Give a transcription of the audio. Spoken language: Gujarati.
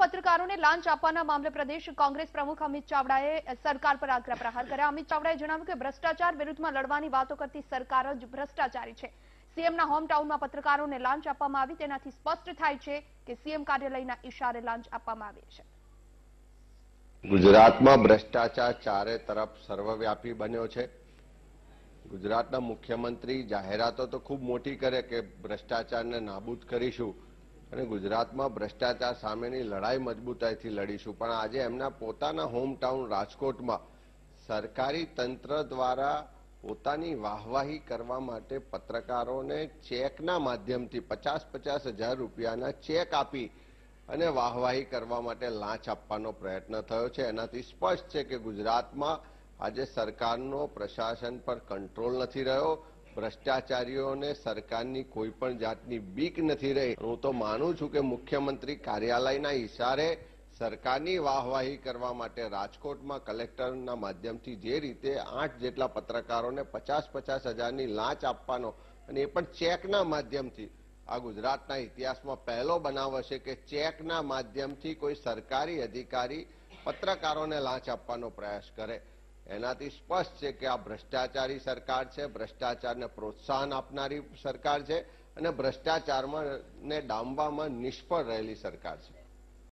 પત્રકારોને લાંચ આપવાના મામલે પ્રદેશ કોંગ્રેસ પ્રમુખ અમિત ચાવડાએ સરકાર પર આકરા પ્રહાર કર્યા અમિત ચાવડાએ જણાવ્યું કે ભ્રષ્ટાચાર વિરુદ્ધમાં લડવાની વાતો કરતી સરકાર જ ભ્રષ્ટાચારી છે સીએમના હોમટાઉનમાં પત્રકારોને લાંચ આપવામાં આવી તેનાથી સ્પષ્ટ થાય છે કે સીએમ કાર્યાલયના ઇશારે લાંચ આપવામાં આવી છે ગુજરાતમાં ભ્રષ્ટાચાર ચારે તરફ સર્વવ્યાપી બન્યો છે ગુજરાતના મુખ્યમંત્રી જાહેરાતો તો ખૂબ મોટી કરે કે ભ્રષ્ટાચારને નાબૂદ કરીશું અને ગુજરાતમાં ભ્રષ્ટાચાર સામેની લડાઈ મજબૂતાઈથી લડીશું પણ આજે એમના પોતાના હોમટાઉન રાજકોટમાં સરકારી તંત્ર દ્વારા પોતાની વાહવાહી કરવા માટે પત્રકારોને ચેકના માધ્યમથી પચાસ પચાસ હજાર રૂપિયાના ચેક આપી અને વાહવાહી કરવા માટે લાંચ આપવાનો પ્રયત્ન થયો છે એનાથી સ્પષ્ટ છે કે ગુજરાતમાં આજે સરકારનો પ્રશાસન પર કંટ્રોલ નથી રહ્યો ભ્રષ્ટાચારીઓને સરકારની કોઈ પણ જાતની બીક નથી રહી હું તો માનું છું કે મુખ્યમંત્રી કાર્યાલયના ઇશારે સરકારની વાહવાહી કરવા માટે રાજકોટમાં કલેક્ટરના માધ્યમથી જે રીતે આઠ જેટલા પત્રકારોને પચાસ પચાસ હજારની લાંચ આપવાનો અને એ પણ ચેકના માધ્યમથી આ ગુજરાતના ઇતિહાસમાં પહેલો બનાવ હશે કે ચેકના માધ્યમથી કોઈ સરકારી અધિકારી પત્રકારોને લાંચ આપવાનો પ્રયાસ કરે એનાથી સ્પષ્ટ છે કે આ ભ્રષ્ટાચારી સરકાર છે ભ્રષ્ટાચારને પ્રોત્સાહન આપનારી સરકાર છે અને ભ્રષ્ટાચારમાં ને ડામવામાં નિષ્ફળ રહેલી સરકાર છે